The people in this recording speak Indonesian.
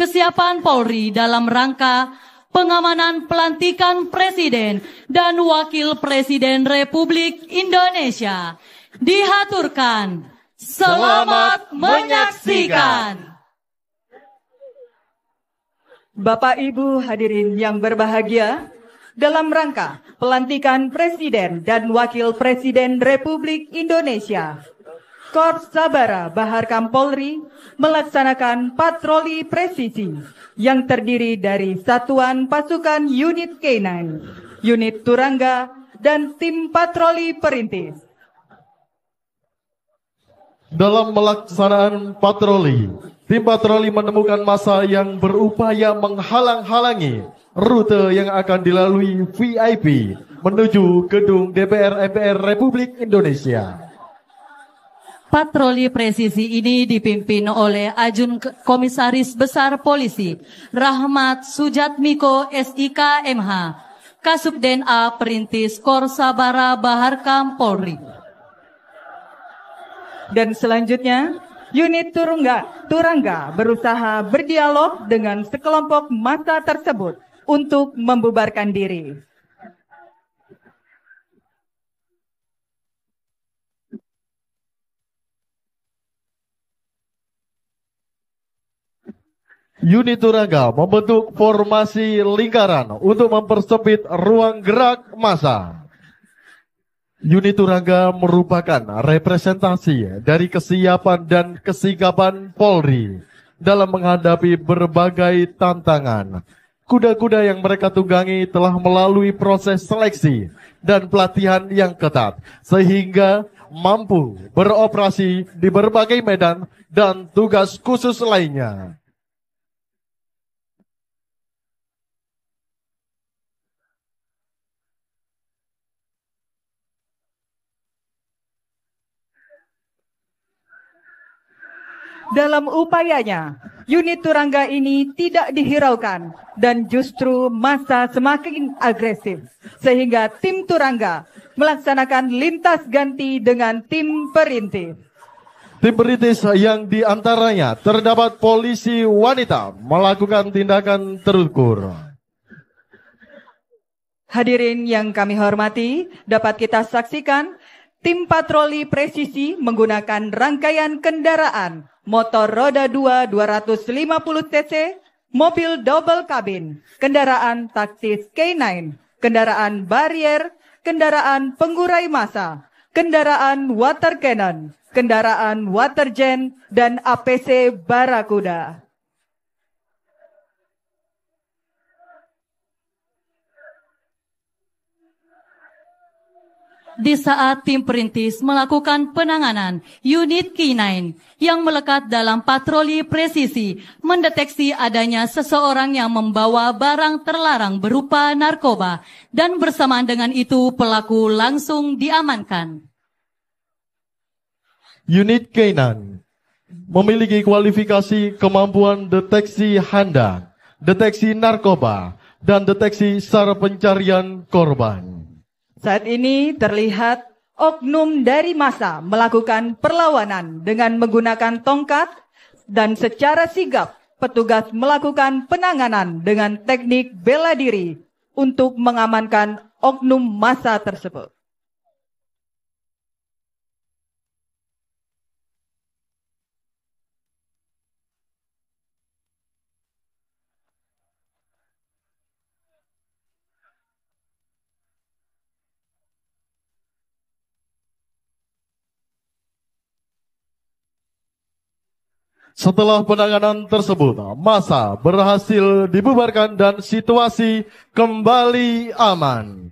kesiapan Polri dalam rangka pengamanan pelantikan Presiden dan Wakil Presiden Republik Indonesia. Dihaturkan. Selamat menyaksikan. Bapak Ibu hadirin yang berbahagia, dalam rangka pelantikan Presiden dan Wakil Presiden Republik Indonesia Kor Sabara Bahar Polri melaksanakan patroli presisi yang terdiri dari Satuan Pasukan Unit K9, Unit Turangga, dan tim patroli perintis. Dalam melaksanakan patroli, tim patroli menemukan masa yang berupaya menghalang-halangi rute yang akan dilalui VIP menuju gedung DPR MPR Republik Indonesia. Patroli presisi ini dipimpin oleh Ajun Komisaris Besar Polisi Rahmat Sujatmiko SIK MH, Kasubden A Perintis Korsabara Bahar Polri. Dan selanjutnya, unit Turungga, Turangga berusaha berdialog dengan sekelompok massa tersebut untuk membubarkan diri. Unit Uraga membentuk formasi lingkaran untuk mempersempit ruang gerak massa. Unit Uraga merupakan representasi dari kesiapan dan kesikapan Polri dalam menghadapi berbagai tantangan. Kuda-kuda yang mereka tunggangi telah melalui proses seleksi dan pelatihan yang ketat sehingga mampu beroperasi di berbagai medan dan tugas khusus lainnya. Dalam upayanya, unit Turangga ini tidak dihiraukan dan justru masa semakin agresif. Sehingga tim Turangga melaksanakan lintas ganti dengan tim perintis. Tim perintis yang diantaranya terdapat polisi wanita melakukan tindakan terukur. Hadirin yang kami hormati, dapat kita saksikan tim patroli presisi menggunakan rangkaian kendaraan motor roda 2 250 cc, mobil double kabin, kendaraan taktis K9, kendaraan barrier, kendaraan pengurai massa, kendaraan water cannon, kendaraan water gen, dan APC Barakuda. di saat tim perintis melakukan penanganan unit K9 yang melekat dalam patroli presisi mendeteksi adanya seseorang yang membawa barang terlarang berupa narkoba dan bersamaan dengan itu pelaku langsung diamankan. Unit K9 memiliki kualifikasi kemampuan deteksi handa, deteksi narkoba, dan deteksi sar pencarian korban. Saat ini terlihat oknum dari masa melakukan perlawanan dengan menggunakan tongkat dan secara sigap petugas melakukan penanganan dengan teknik bela diri untuk mengamankan oknum masa tersebut. Setelah penanganan tersebut, masa berhasil dibubarkan dan situasi kembali aman.